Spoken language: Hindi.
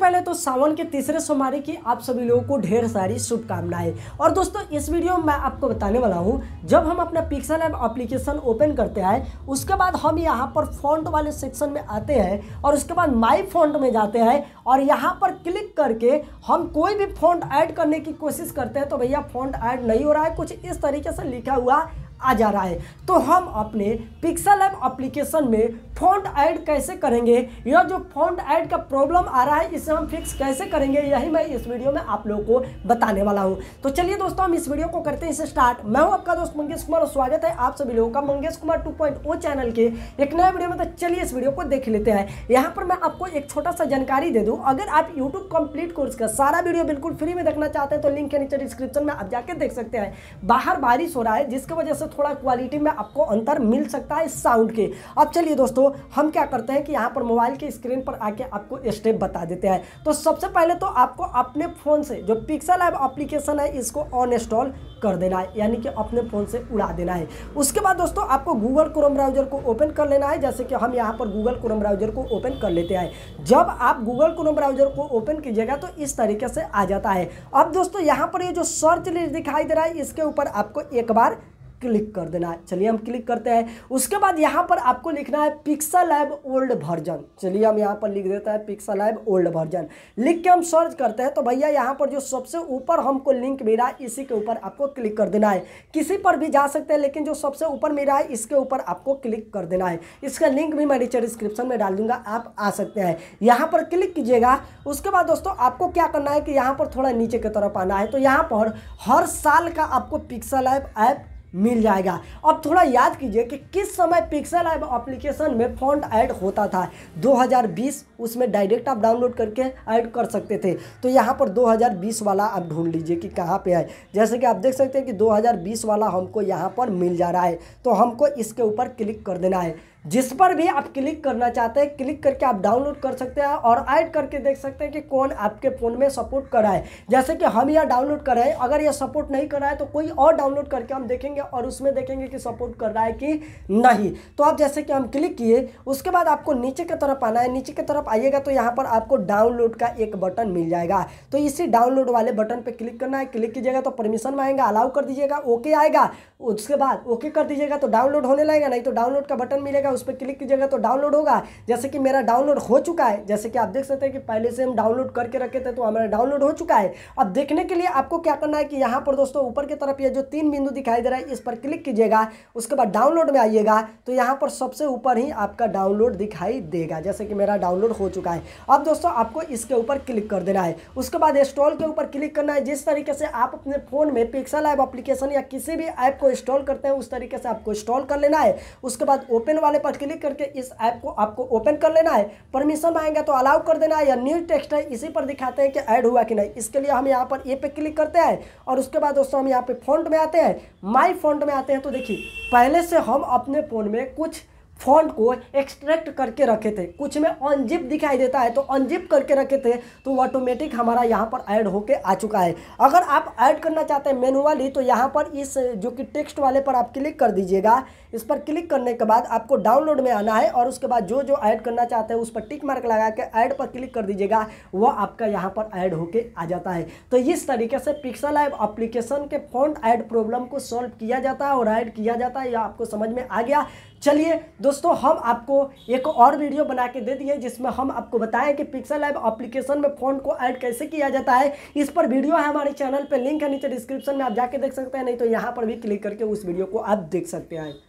पहले तो सावन के तीसरे सोमवार की आप सभी लोगों को ढेर सारी शुभकामनाएं और दोस्तों इस वीडियो में मैं आपको बताने वाला हूं जब हम अपना पिक्सल ऐप एप्लीकेशन ओपन करते हैं उसके बाद हम यहां पर फॉन्ट वाले सेक्शन में आते हैं और उसके बाद माई फॉन्ट में जाते हैं और यहाँ पर क्लिक करके हम कोई भी फॉन्ट ऐड करने की कोशिश करते हैं तो भैया फॉन्ट ऐड नहीं हो रहा है कुछ इस तरीके से लिखा हुआ आ जा रहा है तो हम अपने पिक्सल ऐप अप्लीकेशन में फ़ॉन्ट ऐड कैसे करेंगे यह जो फ़ॉन्ट ऐड का प्रॉब्लम आ रहा है इसे हम फिक्स कैसे करेंगे यही मैं इस वीडियो में आप लोगों को बताने वाला हूँ तो चलिए दोस्तों हम इस वीडियो को करते हैं इसे स्टार्ट मैं हूँ आपका दोस्त मंगेश कुमार और स्वागत है आप सभी लोगों का Mangesh Kumar to channel oh के एक नए वीडियो में तो चलिए इस वीडियो को देख लेते हैं यहाँ पर मैं आपको एक छोटा सा जानकारी दे दूँ अगर आप यूट्यूब कंप्लीट कोर्स का सारा वीडियो बिल्कुल फ्री में देखना चाहते हैं तो लिंक के नीचे डिस्क्रिप्शन में आप जाके देख सकते हैं बाहर बारिश हो रहा है जिसकी वजह से थोड़ा क्वालिटी में आपको अंतर मिल सकता है साउंड के अब चलिए दोस्तों हम क्या करते हैं कि यहाँ पर मोबाइल के स्क्रीन पर आके आपको स्टेप बता देते हैं तो सबसे पहले तो आपको अपने फ़ोन से जो पिक्सल ऐप अप्लीकेशन है इसको अनइंस्टॉल कर देना है यानी कि अपने फ़ोन से उड़ा देना है उसके बाद दोस्तों आपको गूगल क्रोम ब्राउजर को ओपन कर लेना है जैसे कि हम यहाँ पर गूगल क्रोम ब्राउजर को ओपन कर लेते हैं जब आप गूगल क्रोम ब्राउजर को ओपन कीजिएगा तो इस तरीके से आ जाता है अब दोस्तों यहाँ पर ये जो सर्च लिस्ट दिखाई दे रहा है इसके ऊपर आपको एक बार क्लिक कर देना है चलिए हम क्लिक करते हैं उसके बाद यहाँ पर आपको लिखना है पिक्सा लैब ओल्ड वर्जन चलिए हम यहाँ पर लिख देते हैं पिक्सा लैब ओल्ड वर्जन लिख के हम सर्च करते हैं तो भैया यहाँ पर जो सबसे ऊपर हमको लिंक मिला है इसी के ऊपर आपको क्लिक कर देना है किसी पर भी जा सकते हैं लेकिन जो सबसे ऊपर मेरा है इसके ऊपर आपको क्लिक कर देना है इसका लिंक भी मैं नीचे डिस्क्रिप्शन में डाल दूंगा आप आ सकते हैं यहाँ पर क्लिक कीजिएगा उसके बाद दोस्तों आपको क्या करना है कि यहाँ पर थोड़ा नीचे की तरफ आना है तो यहाँ पर हर साल का आपको पिक्सा लैब ऐप मिल जाएगा अब थोड़ा याद कीजिए कि किस समय पिक्सल ऐप एप्लीकेशन में फॉन्ट ऐड होता था 2020 उसमें डायरेक्ट आप डाउनलोड करके ऐड कर सकते थे तो यहाँ पर 2020 वाला आप ढूंढ लीजिए कि कहाँ पे है जैसे कि आप देख सकते हैं कि 2020 वाला हमको यहाँ पर मिल जा रहा है तो हमको इसके ऊपर क्लिक कर देना है जिस पर भी आप क्लिक करना चाहते हैं क्लिक करके आप डाउनलोड कर सकते हैं और ऐड करके देख सकते हैं कि कौन आपके फ़ोन में सपोर्ट है जैसे कि हम यह डाउनलोड कर रहे हैं अगर यह सपोर्ट नहीं है तो कोई और डाउनलोड करके हम देखेंगे और उसमें देखेंगे कि सपोर्ट कर रहा है कि नहीं तो आप जैसे कि हम क्लिक किए उसके बाद आपको नीचे की तरफ आना है नीचे की तरफ आइएगा तो यहाँ पर आपको डाउनलोड का एक बटन मिल जाएगा तो इसी डाउनलोड वाले बटन पर क्लिक करना है क्लिक कीजिएगा तो परमिशन मांगेगा अलाउ कर दीजिएगा ओके आएगा उसके बाद ओके कर दीजिएगा तो डाउनलोड होने लगेगा नहीं तो डाउनलोड का बटन मिलेगा है उस पर क्लिक कीजिएगा तो डाउनलोड होगा जैसे कि मेरा डाउनलोड हो चुका है जैसे कि आप देख सकते हैं कि पहले से हम डाउनलोड करके रखे थे तो हमारा डाउनलोड हो चुका है अब देखने के लिए आपको क्या करना है कि यहाँ पर दोस्तों ऊपर की तरफ ये जो तीन बिंदु दिखाई दे रहा है इस पर क्लिक कीजिएगा उसके बाद डाउनलोड में आइएगा तो यहाँ पर सबसे ऊपर ही आपका डाउनलोड दिखाई देगा जैसे कि मेरा डाउनलोड हो चुका है अब दोस्तों आपको इसके ऊपर क्लिक कर देना है उसके बाद इंस्टॉल के ऊपर क्लिक करना है जिस तरीके से आप अपने फ़ोन में पिक्सल ऐप एप्लीकेशन या किसी भी ऐप को इंस्टॉल करते हैं उस तरीके से आपको इंस्टॉल कर लेना है उसके बाद ओपन वाले पर क्लिक करके इस ऐप को आपको ओपन कर लेना है परमिशन आएंगे तो अलाउ कर देना है या न्यू टेक्स्ट है इसी पर दिखाते हैं कि ऐड हुआ कि नहीं इसके लिए हम यहाँ पर ए पे क्लिक करते हैं और उसके बाद दोस्तों हम यहाँ पे फ़ॉन्ट में आते हैं माई फ़ॉन्ट में आते हैं तो देखिए पहले से हम अपने फ़ोन में कुछ फॉन्ट को एक्सट्रैक्ट करके रखे थे कुछ में अनजिप दिखाई देता है तो अनजिप करके रखे थे तो ऑटोमेटिक हमारा यहाँ पर ऐड होके आ चुका है अगर आप ऐड करना चाहते हैं मैनुअली तो यहाँ पर इस जो कि टेक्स्ट वाले पर आप क्लिक कर दीजिएगा इस पर क्लिक करने के बाद आपको डाउनलोड में आना है और उसके बाद जो जो ऐड करना चाहते हैं उस पर टिक मार्क लगा के ऐड पर क्लिक कर दीजिएगा वह आपका यहाँ पर ऐड होके आ जाता है तो इस तरीके से पिक्सल ऐप अप्लीकेशन के फॉन्ट ऐड प्रॉब्लम को सॉल्व किया जाता है और ऐड किया जाता है यह आपको समझ में आ गया चलिए दोस्तों हम आपको एक और वीडियो बना के दे दिए जिसमें हम आपको बताएं कि पिक्सल ऐप एप्लीकेशन में फ़ोन को ऐड कैसे किया जाता है इस पर वीडियो है हमारे चैनल पर लिंक है नीचे डिस्क्रिप्शन में आप जाके देख सकते हैं नहीं तो यहाँ पर भी क्लिक करके उस वीडियो को आप देख सकते हैं